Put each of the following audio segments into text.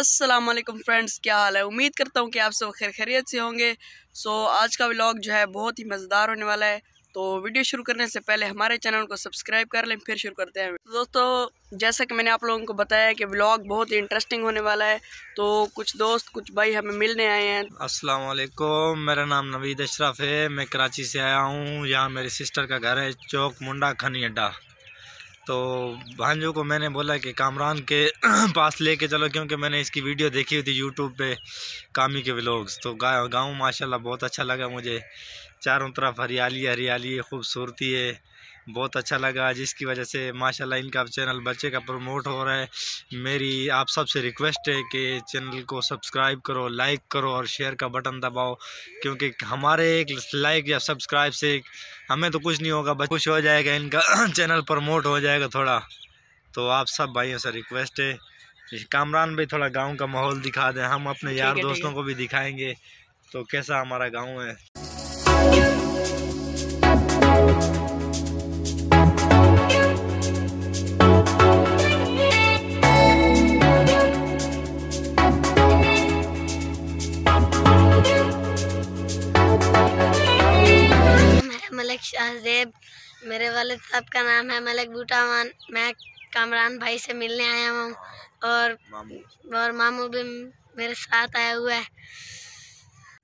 अस्सलाम वालेकुम फ्रेंड्स क्या हाल है उम्मीद करता हूँ कि आप सब खैर खैरियत से होंगे सो so, आज का व्लॉग जो है बहुत ही मज़ेदार होने वाला है तो वीडियो शुरू करने से पहले हमारे चैनल को सब्सक्राइब कर लें फिर शुरू करते हैं तो दोस्तों जैसा कि मैंने आप लोगों को बताया कि व्लॉग बहुत ही इंटरेस्टिंग होने वाला है तो कुछ दोस्त कुछ भाई हमें मिलने आए हैं अस्सलाम वालेकुम मेरा नाम नवीद अशरफ है मैं कराची से आया हूँ यहाँ मेरी सिस्टर का घर है चौक मुंडा खनी अड्डा तो भांजू को मैंने बोला कि कामरान के पास लेके चलो क्योंकि मैंने इसकी वीडियो देखी हुई थी यूट्यूब पे कामी के व्लॉग्स तो गाँव गाँव माशाल्लाह बहुत अच्छा लगा मुझे चारों तरफ हरियाली हरियाली खूबसूरती है बहुत अच्छा लगा जिसकी वजह से माशाल्लाह इनका चैनल बच्चे का प्रमोट हो रहा है मेरी आप सबसे रिक्वेस्ट है कि चैनल को सब्सक्राइब करो लाइक करो और शेयर का बटन दबाओ क्योंकि हमारे एक लाइक या सब्सक्राइब से हमें तो कुछ नहीं होगा बस खुश हो जाएगा इनका चैनल प्रमोट हो जाएगा थोड़ा तो आप सब भाइयों से रिक्वेस्ट है कामरान भाई थोड़ा गांव का माहौल दिखा दें हम अपने यार दोस्तों को भी दिखाएंगे तो कैसा हमारा गांव है मलिक शाहजेब मेरे वाले साहब का नाम है मलिक बूटावान मैं कामरान भाई से मिलने आया हूँ और मामू। और मामू भी मेरे साथ आया हुआ है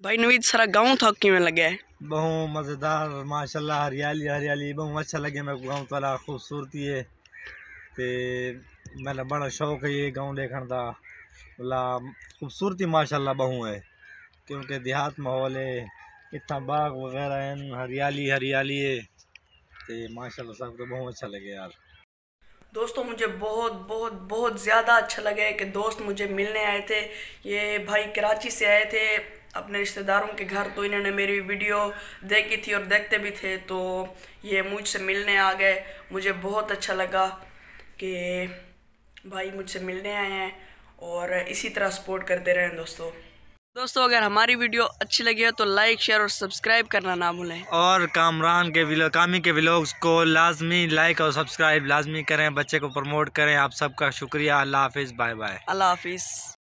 भाई नवीद सारा गांव थकी तो में लगे बहुत मज़ेदार माशाल्लाह हरियाली हरियाली बहुत अच्छा लगे मेरे गाँव तला तो खूबसूरती है तो मेरा बड़ा शौक है ये गाँव देखने का मतलब खूबसूरती माशाल्लाह बहु है क्योंकि देहात माहौल है इतना बाग वगैरह है हरियाली हरियाली है तो माशा साहब तो बहुत अच्छा लगे यार दोस्तों मुझे बहुत बहुत बहुत ज़्यादा अच्छा लगा कि दोस्त मुझे मिलने आए थे ये भाई कराची से आए थे अपने रिश्तेदारों के घर तो इन्होंने मेरी वीडियो देखी थी और देखते भी थे तो ये मुझसे मिलने आ गए मुझे बहुत अच्छा लगा कि भाई मुझसे मिलने आए हैं और इसी तरह सपोर्ट करते रहें दोस्तों दोस्तों अगर हमारी वीडियो अच्छी लगी है तो लाइक शेयर और सब्सक्राइब करना ना भूलें और कामरान के विलो कामी के व्लॉग्स को लाजमी लाइक और सब्सक्राइब लाजमी करें बच्चे को प्रमोट करें आप सबका शुक्रिया अल्लाह हाफिज़ बाय बाय अल्लाह हाफिज़